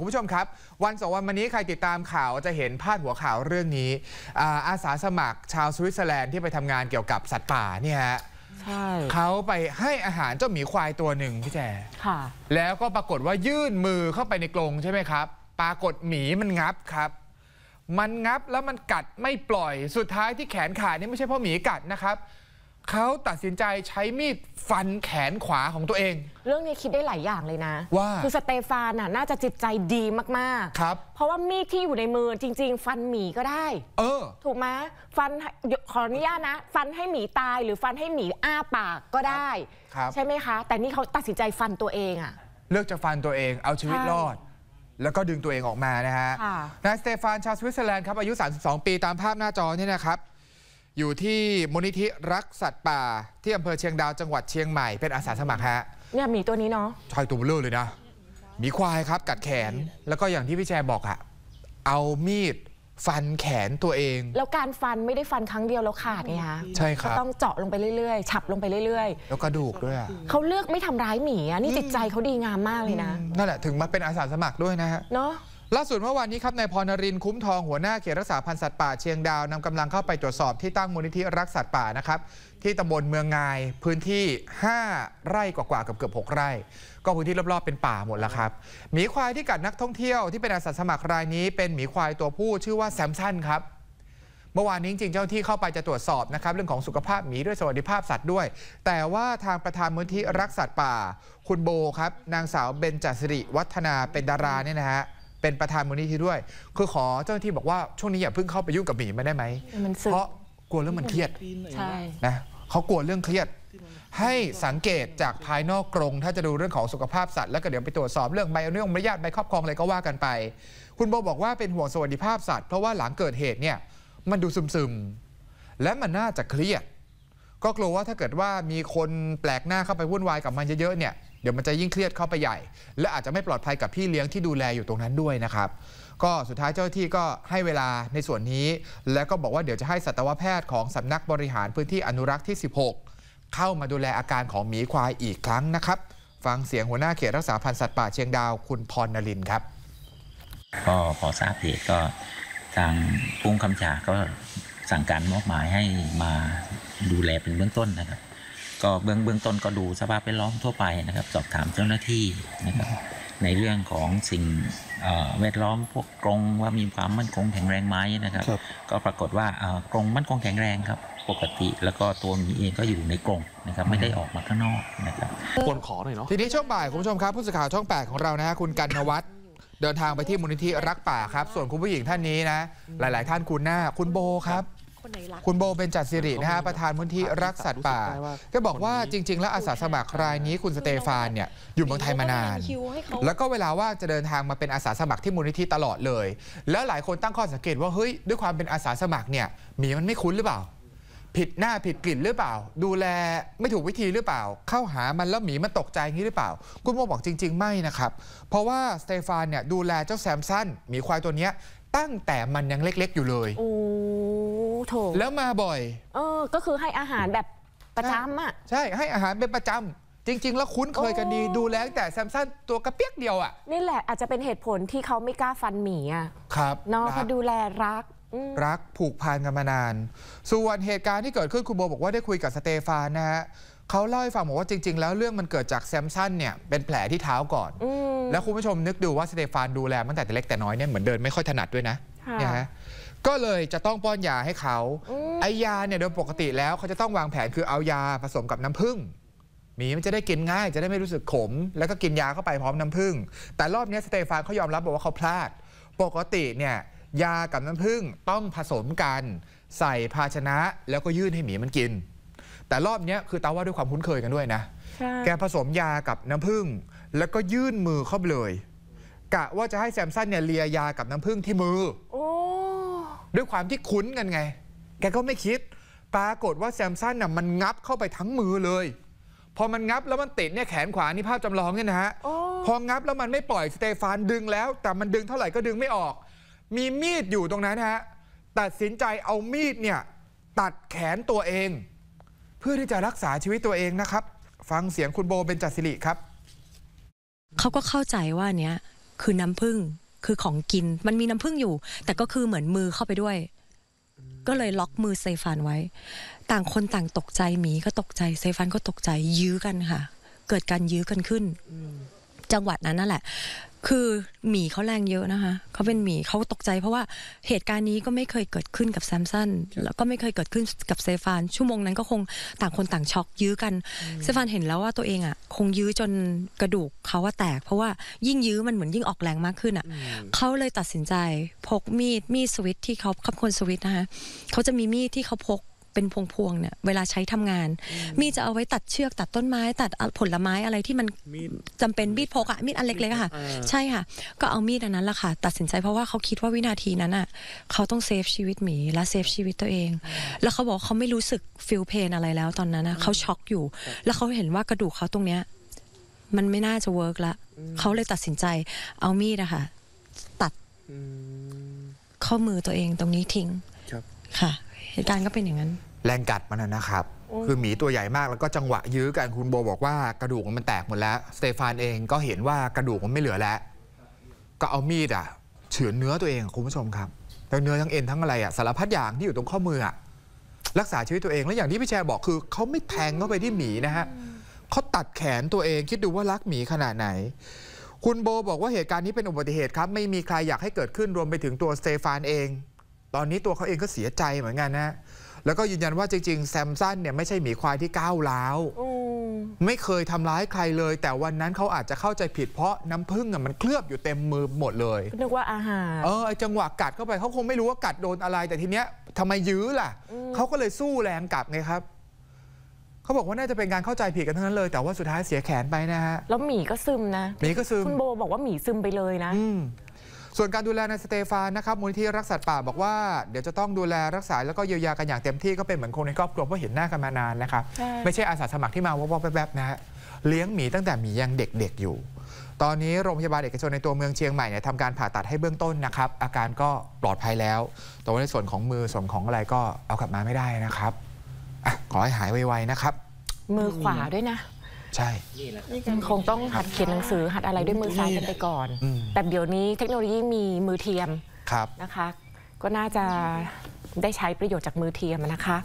คุณผู้ชมครับ วันสองวันมานี้ใครติดตามข่าวจะเห็นพาดหัวข่าวเรื่องนี้ อาสาสมัครชาวสวิตเซอร์แลนด์ที่ไปทำงานเกี่ยวกับสัตว์ป่าเนี่ยฮะเขาไปให้อาหารเจ้าหมีควายตัวหนึ่งพี่แจ๋แล้วก็ปรากฏว่ายื่นมือเข้าไปในกรงใช่ไหมครับ ปรากฏหมีมันงับครับ มันงับแล้วมันกัดไม่ปล่อยสุดท้ายที่แขนขาดนี่ไม่ใช่เพราะหมีกัดนะครับเขาตัดสินใจใช้มีดฟันแขนขวาของตัวเอง เรื่องนี้คิดได้หลายอย่างเลยนะ ว่าคือสเตฟานน่ะน่าจะจิตใจดีมากๆครับ เพราะว่ามีดที่อยู่ในมือจริง ๆ ฟันหมีก็ได้ เออ ถูกไหมฟันขออนุญาตนะ ฟันให้หมีตาย หรือฟันให้หมีอ้าปากก็ได้ ใช่ไหมคะ แต่นี่เขาตัดสินใจฟันตัวเองอะเลือกจะฟันตัวเอง เอาชีวิตรอด แล้วก็ดึงตัวเองออกมานะฮะ นายสเตฟานชาวสวิตเซอร์แลนด์ครับอายุ 32 ปีตามภาพหน้าจอนี่นะครับอยู่ที่มูลนิธิรักสัตว์ป่า ที่อำเภอเชียงดาวจังหวัดเชียงใหม่เป็นอาสาสมัครฮะเนี่ยหมีตัวนี้เนาะชายตัวเบลอเลยนะหมีควายครับ กัดแขนแล้วก็อย่างที่พี่แจบอกอะเอามีดฟันแขนตัวเอง แล้วการฟันไม่ได้ฟันครั้งเดียวแล้วขาดไงคะใช่ครับต้องเจาะลงไปเรื่อยๆฉับลงไปเรื่อยๆ แล้วกระดูกด้วยเขาเลือกไม่ทำร้ายหมีอะนี่จิตใจเขาดีงามมากเลยนะนั่นแหละถึงมาเป็นอาสาสมัครด้วยนะฮะเนาะล่าสุดเมื่อวานนี้ครับนายพรนรินคุ้มทองหัวหน้าเขตรักษาพันธ์สัตว์ป่าเชียงดาวนำกำลังเข้าไปตรวจสอบที่ตั้งมูลนิธิรักสัตว์ป่านะครับ ที่ตำบลเมืองงายพื้นที่ 5 ไร่กว่า่ากับเกือบหไร่ก็พื้นที่รอบๆเป็นป่าหมดแล้วครับหมีควายที่กัดนักท่องเที่ยวที่เป็นอาสาสมัครรายนี้เป็นหมีควายตัวผู้ชื่อว่าแซมสันครับเมื่อวานนี้จริงเจ้าที่เข้าไปจะตรวจสอบนะครับเรื่องของสุขภาพหมีด้วยสวัสดิภาพสัตว์ด้วย แต่ว่าทางประธานมูลที่รักสัตว์ป่า คุณโบครับนางสาวเบญจสริวัฒนาเป็นดาราเนี่ยนะฮะเป็นประธานมูลนิธิด้วย คือขอเจ้าหน้าที่บอกว่าช่วงนี้อย่าเพิ่งเข้าไปยุ่งกับหมีมาได้ไหมมเพราะกลัวเรื่องมันเครียด ใช่นะเขากลัวเรื่องเครียด ให้สังเกตจากภายนอกกรงถ้าจะดูเรื่องของสุขภาพสัตว์แล้วก็เดี๋ยวไปตรวจสอบเรื่องใบอนุญาตใบครอบครองอะไรก็ว่ากันไป คุณโบบอกว่าเป็นห่วงสวัสดิภาพสัตว์ เพราะว่าหลังเกิดเหตุเนี่ยมันดูซึมๆ และมันน่าจะเครียดก็กลัวว่าถ้าเกิดว่ามีคนแปลกหน้าเข้าไปวุ่นวายกับมันเยอะๆเนี่ยเดี๋ยวมันจะยิ่งเครียดเข้าไปใหญ่ และอาจจะไม่ปลอดภัยกับพี่เลี้ยงที่ดูแลอยู่ตรงนั้นด้วยนะครับ ก็สุดท้ายเจ้าที่ก็ให้เวลาในส่วนนี้ แล้วก็บอกว่าเดี๋ยวจะให้สัตวแพทย์ของสานักบริหารพื้นที่อนุรักษ์ที่ 16 เข้ามาดูแลอาการของหมีควายอีกครั้งนะครับ ฟังเสียงหัวหน้าเขตรักษาพันธุ์สัตว์ป่าเชียงดาวคุณพรนลินครับก็พอทราบเหตุก็ทางพุ่งคำชาก็สั่งการมอบหมายให้มาดูแลเป็นเบื้องต้นนะครับก็เบื้องเบื้องต้นก็ดูสภาพแวดล้อมทั่วไปนะครับ สอบถามเจ้าหน้าที่นะครับในเรื่องของสิ่งแวดล้อมพวกกรงว่ามีความมั่นคงแข็งแรงไหมนะครับ ก็ปรากฏว่ากรงมั่นคงแข็งแรงครับ ปกติแล้วก็ตัวมีเองก็อยู่ในกรงนะครับ ไม่ได้ออกมาข้างนอกนะครับควรขอหน่อยเนาะทีนี้ช่วงบ่ายคุณผู้ชมครับผู้สื่อข่าวช่อง8ของเรานะฮะคุณกันนวัตเดินทางไปที่มูลนิธิรักป่าครับส่วนคุณผู้หญิงท่านนี้นะหลาย ๆ ท่านคุณหน้าคุณโบครับคุณโบเบนจัดสิรินะฮะประธานมูลที่รักสัตว์ป่า ก็บอกว่าจริงๆแล้วอาสาสมัครรายนี้คุณสเตฟานเนี่ยอยู่เมืองไทยมานาน แล้วก็เวลาว่าจะเดินทางมาเป็นอาสาสมัครที่มูลนิธิตลอดเลย แล้วหลายคนตั้งข้อสังเกตว่าเฮ้ยด้วยความเป็นอาสาสมัครเนี่ยหมีมันไม่คุ้นหรือเปล่า ผิดหน้าผิดกลิ่นหรือเปล่า ดูแลไม่ถูกวิธีหรือเปล่า เข้าหามันแล้วหมีมันตกใจงี้หรือเปล่า คุณโบบอกจริง ๆไม่นะครับเพราะว่าสเตฟานเนี่ยดูแลเจ้าแซมสันหมีควายตัวนี้ตั้งแต่มันยังเล็กๆอยู่เลย โอ้โถแล้วมาบ่อยเออ ก็คือให้อาหารแบบประจำอ่ะใช่ให้อาหารเป็นประจำ จริงๆแล้วคุ้นเคยกันดี ดูแลแต่แซมสันตัวกระเปียกเดียวอ่ะ นี่แหละอาจจะเป็นเหตุผลที่เขาไม่กล้าฟันหมีอ่ะครับน้องเขาดูแลรัก รักผูกพันกันมานาน ส่วนเหตุการณ์ที่เกิดขึ้นคุณโบบอกว่าได้คุยกับสเตฟานนะฮะเขาเล่าให้ฟังบอกว่าจริงๆ แล้วเรื่องมันเกิดจากแซมสันเนี่ยเป็นแผลที่เท้าก่อนแล้วคุณผู้ชมนึกดูว่าสเตฟานดูแลตั้งแต่เล็กแต่น้อยเนี่ยเหมือนเดินไม่ค่อยถนัดด้วยนะนะฮะก็เลยจะต้องป้อนยาให้เขาไอยาเนี่ยโดยปกติแล้วเขาจะต้องวางแผนคือเอายาผสมกับน้ำผึ้งหมีมันจะได้กินง่ายจะได้ไม่รู้สึกขม แล้วก็กินยาเข้าไปพร้อมน้ำผึ้งแต่รอบนี้สเตฟานเขายอมรับบอกว่าเขาพลาด ปกติเนี่ยยากับน้ำผึ้งต้องผสมกันใส่ภาชนะแล้วก็ยื่นให้หมีมันกินแต่รอบนี้คือตาว่าด้วยความคุ้นเคยกันด้วยนะ แกผสมยากับน้ำผึ้ง แล้วก็ยื่นมือเข้าไปเลย กะว่าจะให้แซมสันเนี่ยเลียยากับน้ำผึ้งที่มืออด้วยความที่คุ้นกันไง แกก็ไม่คิด ปรากฏว่าแซมสันน่ะมันงับเข้าไปทั้งมือเลย พอมันงับแล้วมันติดเนี่ยแขนขวานี่ภาพจำลองเนี่ยนะฮะพองับแล้วมันไม่ปล่อยสเตฟานดึงแล้ว แต่มันดึงเท่าไหร่ก็ดึงไม่ออก มีมีดอยู่ตรงนั้นฮะ ตัดสินใจเอามีดเนี่ยตัดแขนตัวเองพื่อที่จะรักษาชีวิตตัวเองนะครับ ฟังเสียงคุณโบเบนจัสิริครับ เขาก็เข้าใจว่าเนี้ยคือน้ำผึ้งคือของกินมันมีน้ำผึ้งอยู่ แต่ก็คือเหมือนมือเข้าไปด้วย ก็เลยล็อกมือเซฟานไว้ ต่างคนต่างตกใจหมีก็ตกใจเซฟานก็ตกใจยื้อกันค่ะ เกิดการยื้อกันขึ้นจังหวัดนั้นนั่นแหละคือหมีเขาแรงเยอะนะคะเขาเป็นหมีเขาตกใจเพราะว่าเหตุการณ์นี้ก็ไม่เคยเกิดขึ้นกับแซมสันแล้วก็ไม่เคยเกิดขึ้นกับเซฟานชั่วโมงนั้นก็คงต่างคนต่างช็อกยื้อกันเซฟานเห็นแล้วว่าตัวเองอ่ะคงยื้อจนกระดูกเขาว่าแตก เพราะว่ายิ่งยื้อมันเหมือนยิ่งออกแรงมากขึ้นอ่ะเขาเลยตัดสินใจพกมีดมีดสวิตที่เขาคับคนสวิตนะคะเขาจะมีมีดที่เขาพกเป็นพวงๆเนี่ยเวลาใช้ทำงาน มีจะเอาไว้ตัดเชือก ตัดต้นไม้ตัดผลไม้อะไรที่มันจำเป็นมีดพกอะมีดอันเล็กๆค่ะ ใช่ค่ะก็เอามีดอันนั้นแหละค่ะ ตัดสินใจเพราะว่าเขาคิดว่าวินาทีนั้นอะเขาต้องเซฟชีวิตหมีและเซฟชีวิตตัวเองแล้วเขาบอกเขาไม่รู้สึกฟิลเพนอะไรแล้วตอนนั้นอะเขาช็อกอยู่ แล้วเขาเห็นว่ากระดูกเขาตรงเนี้ยมันไม่น่าจะเวิร์กละเขาเลยตัดสินใจ เอามีดอะค่ะ ตัดข้อมือตัวเองตรงนี้ทิ้งค่ะเหตุการณ์ก็เป็นอย่างนั้นแรงกัดมันนะครับ คือหมีตัวใหญ่มากแล้วก็จังหวะยื้อกันคุณโบบอกว่ากระดูกมันแตกหมดแล้วสเตฟานเองก็เห็นว่ากระดูกมันไม่เหลือแล้ว ก็เอามีดอ่ะเฉือนเนื้อตัวเองคุณผู้ชมครับทั้งเนื้อทั้งเอ็นทั้งอะไรอ่ะสารพัดอย่างที่อยู่ตรงข้อมืออ่ะรักษาชีวิตตัวเองแล้วอย่างที่พี่แชร์บอกคือเขาไม่แทงเข้าไปที่หมีนะฮะเขาตัดแขนตัวเอง คิดดูว่ารักหมีขนาดไหน คุณโบบอกว่าเหตุการณ์นี้เป็นอุบัติเหตุครับไม่มีใครอยากให้เกิดขึ้นรวมไปถึงตัวสเตฟานเองตอนนี้ตัวเขาเองก็เสียใจเหมือนกันนะ แล้วก็ยืนยันว่าจริงๆแซมสันเนี่ยไม่ใช่หมีควายที่ก้าวร้าวไม่เคยทำร้ายใครเลย แต่วันนั้นเขาอาจจะเข้าใจผิดเพราะน้ำผึ้งอ่ะมันเคลือบอยู่เต็มมือหมดเลยนึกว่าอาหาร เออไอจังหวะกัดเข้าไปเขาคงไม่รู้ว่ากัดโดนอะไร แต่ทีเนี้ยทำไมยื้อล่ะ เขาก็เลยสู้แรงกลับไงครับ เขาบอกว่าน่าจะเป็นการเข้าใจผิดกันทั้งนั้นเลย แต่ว่าสุดท้ายเสียแขนไปนะฮะ แล้วหมีก็ซึมนะ หมีก็ซึมคุณโบบอกว่าหมีซึมไปเลยนะส่วนการดูแลในสเตฟานนะครับมูลนิธิรักษาป่าบอกว่าเดี๋ยวจะต้องดูแลรักษาแล้วก็เยียวยากันอย่างเต็มที่ก็เป็นเหมือนคนในครอบครัวเพราะเห็นหน้ากันมานานนะครับ ไม่ใช่อาสาสมัครที่มาวับๆแวบๆนะฮะเลี้ยงหมีตั้งแต่หมียังเด็กๆ อยู่ ตอนนี้โรงพยาบาลเอกชนในตัวเมืองเชียงใหม่เนี่ยทำการผ่าตัดให้เบื้องต้นนะครับ อาการก็ปลอดภัยแล้วแต่ว่าในส่วนของมือส่วนของอะไรก็เอากลับมาไม่ได้นะครับขอให้หายไวๆนะครับ มือขวาด้วยนะใช่ คงต้องหัดเขียนหนังสือหัดอะไรด้วยมือซ้ายกันไปก่อน แต่เดี๋ยวนี้เทคโนโลยีมีมือเทียมนะคะ ก็น่าจะได้ใช้ประโยชน์จากมือเทียมนะคะ